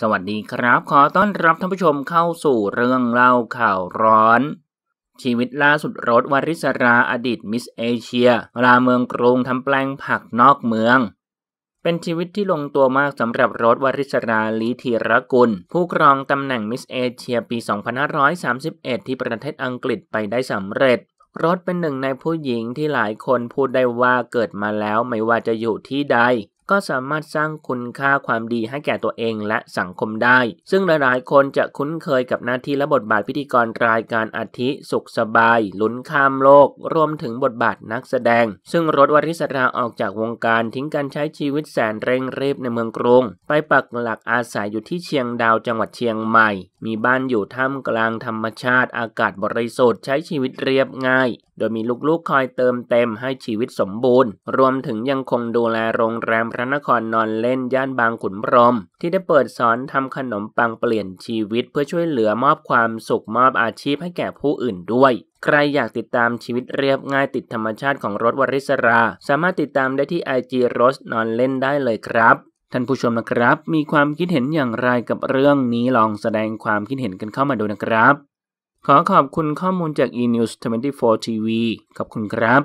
สวัสดีครับขอต้อนรับท่านผู้ชมเข้าสู่เรื่องเล่าข่าวร้อน ชีวิตล่าสุดรถวริศราอดีตมิสเอเชียลาเมืองกรุงทำแปลงผักนอกเมือง เป็นชีวิตที่ลงตัวมากสำหรับรถวริศราลีธีรกุล ผู้ครองตำแหน่งมิสเอเชียปี 2531 ที่ประเทศอังกฤษไปได้สำเร็จรถเป็นหนึ่งในผู้หญิงที่หลายคนพูดได้ว่าเกิดมาแล้วไม่ว่าจะอยู่ที่ใดก็สามารถสร้างคุณค่าความดีให้แก่ตัวเองและสังคมได้ ซึ่งหลาย ๆ คนจะคุ้นเคยกับหน้าที่และบทบาทพิธีกรรายการอาทิสุขสบายลุ้นข้ามโลก รวมถึงบทบาทนักแสดง ซึ่งรถวริศราออกจากวงการ ทิ้งการใช้ชีวิตแสนเร่งรีบในเมืองกรุง ไปปักหลักอาศัยอยู่ที่เชียงดาวจังหวัดเชียงใหม่ มีบ้านอยู่ท่ามกลางธรรมชาติอากาศบริสุทธิ์ใช้ชีวิตเรียบง่ายโดยมีลูกๆ คอยเติมเต็มให้ชีวิตสมบูรณ์ รวมถึงยังคงดูแลโรงแรมพระนครนอนเล่นย่านบางขุนพรมที่ได้เปิดสอนทำขนมปังเปลี่ยนชีวิต เพื่อช่วยเหลือมอบความสุขมอบอาชีพให้แก่ผู้อื่นด้วย ใครอยากติดตามชีวิตเรียบง่ายติดธรรมชาติของรถวริศรา สามารถติดตามได้ที่ IG รถนอนเล่นได้เลยครับ ท่านผู้ชมนะครับ มีความคิดเห็นอย่างไรกับเรื่องนี้ลองแสดงความคิดเห็นกันเข้ามาดูนะครับขอขอบคุณข้อมูลจาก eNews 24 TV ขอบคุณครับ